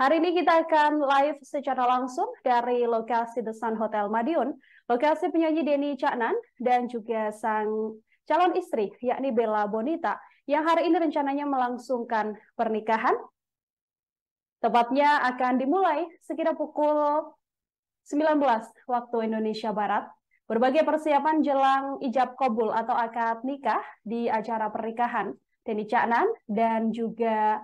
Hari ini kita akan live secara langsung dari lokasi The Sun Hotel Madiun, lokasi penyanyi Denny Caknan dan juga sang calon istri, yakni Bella Bonita, yang hari ini rencananya melangsungkan pernikahan. Tepatnya akan dimulai sekitar pukul 19 waktu Indonesia Barat. Berbagai persiapan jelang ijab kobul atau akad nikah di acara pernikahan Denny Caknan dan juga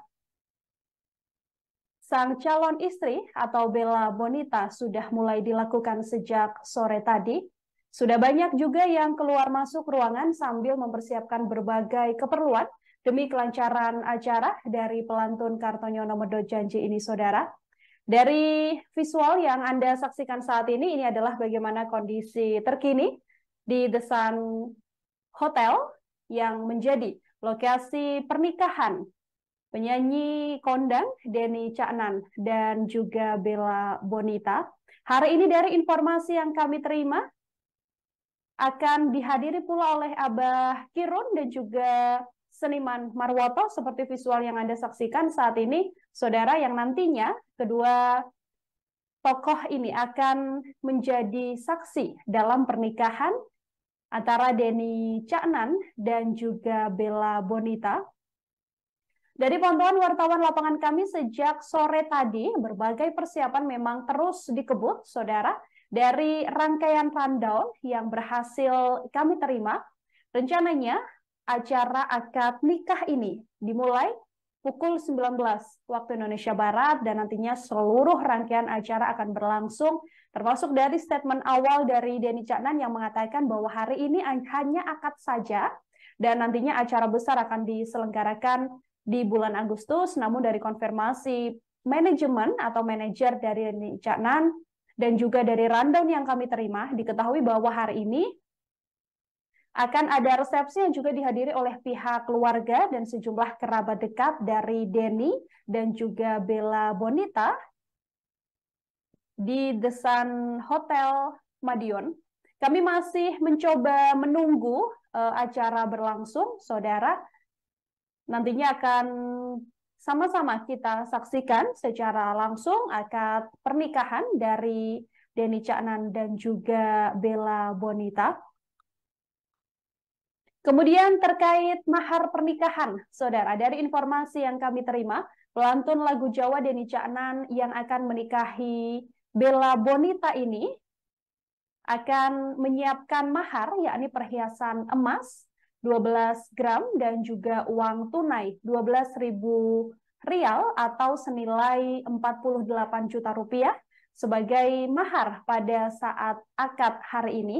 Sang calon istri atau Bella Bonita sudah mulai dilakukan sejak sore tadi. Sudah banyak juga yang keluar masuk ruangan sambil mempersiapkan berbagai keperluan demi kelancaran acara dari pelantun Kartonyo Nomodo Janji ini, Saudara. Dari visual yang Anda saksikan saat ini, ini adalah bagaimana kondisi terkini di desan Hotel yang menjadi lokasi pernikahan penyanyi kondang Denny Caknan dan juga Bella Bonita. Hari ini dari informasi yang kami terima akan dihadiri pula oleh Abah Kirun dan juga seniman Marwoto seperti visual yang Anda saksikan saat ini, saudara yang nantinya kedua tokoh ini akan menjadi saksi dalam pernikahan antara Denny Caknan dan juga Bella Bonita dari pantauan wartawan lapangan kami sejak sore tadi, berbagai persiapan memang terus dikebut, Saudara. Dari rangkaian rundown yang berhasil kami terima, rencananya acara akad nikah ini dimulai pukul 19 waktu Indonesia Barat dan nantinya seluruh rangkaian acara akan berlangsung termasuk dari statement awal dari Denny Caknan yang mengatakan bahwa hari ini hanya akad saja dan nantinya acara besar akan diselenggarakan di bulan Agustus, namun dari konfirmasi manajemen atau manajer dari Caknan dan juga dari rundown yang kami terima, diketahui bahwa hari ini akan ada resepsi yang juga dihadiri oleh pihak keluarga dan sejumlah kerabat dekat dari Denny dan juga Bella Bonita di Desan Hotel Madiun. Kami masih mencoba menunggu eh, acara berlangsung, saudara nantinya akan sama-sama kita saksikan secara langsung akad pernikahan dari Deni Caknan dan juga Bella Bonita. Kemudian terkait mahar pernikahan, saudara, dari informasi yang kami terima, pelantun lagu Jawa Deni Caknan yang akan menikahi Bella Bonita ini akan menyiapkan mahar, yakni perhiasan emas 12 gram dan juga uang tunai 12.000 rial atau senilai 48 juta rupiah sebagai mahar pada saat akad hari ini.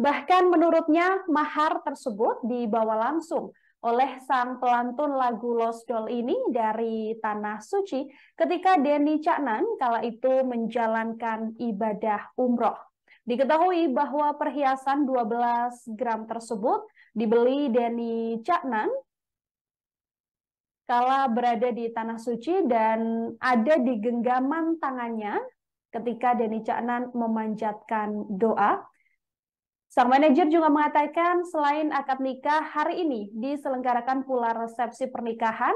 Bahkan menurutnya mahar tersebut dibawa langsung oleh sang pelantun lagu Los Dol ini dari Tanah Suci ketika Denny Caknan kala itu menjalankan ibadah umroh. Diketahui bahwa perhiasan 12 gram tersebut dibeli Denny Caknan kala berada di Tanah Suci dan ada di genggaman tangannya ketika Denny Caknan memanjatkan doa. Sang manajer juga mengatakan selain akad nikah, hari ini diselenggarakan pula resepsi pernikahan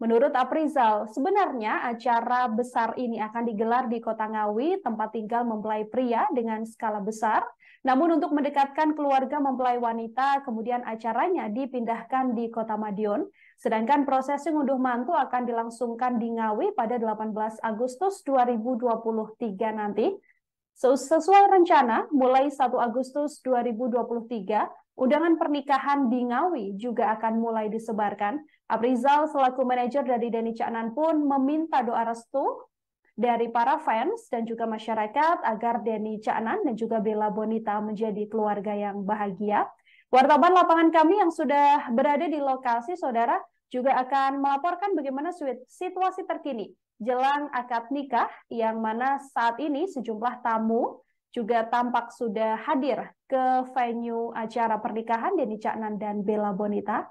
Menurut Aprizal, sebenarnya acara besar ini akan digelar di Kota Ngawi, tempat tinggal mempelai pria dengan skala besar. Namun untuk mendekatkan keluarga mempelai wanita, kemudian acaranya dipindahkan di Kota Madiun. Sedangkan prosesi ngunduh mantu akan dilangsungkan di Ngawi pada 18 Agustus 2023 nanti. Sesuai rencana, mulai 1 Agustus 2023, undangan pernikahan di Ngawi juga akan mulai disebarkan. Aprizal selaku manajer dari Deni Caknan pun meminta doa restu dari para fans dan juga masyarakat agar Deni Caknan dan juga Bella Bonita menjadi keluarga yang bahagia. Wartawan lapangan kami yang sudah berada di lokasi, saudara, juga akan melaporkan bagaimana situasi terkini jelang akad nikah yang mana saat ini sejumlah tamu juga tampak sudah hadir ke venue acara pernikahan Deni Caknan dan Bella Bonita.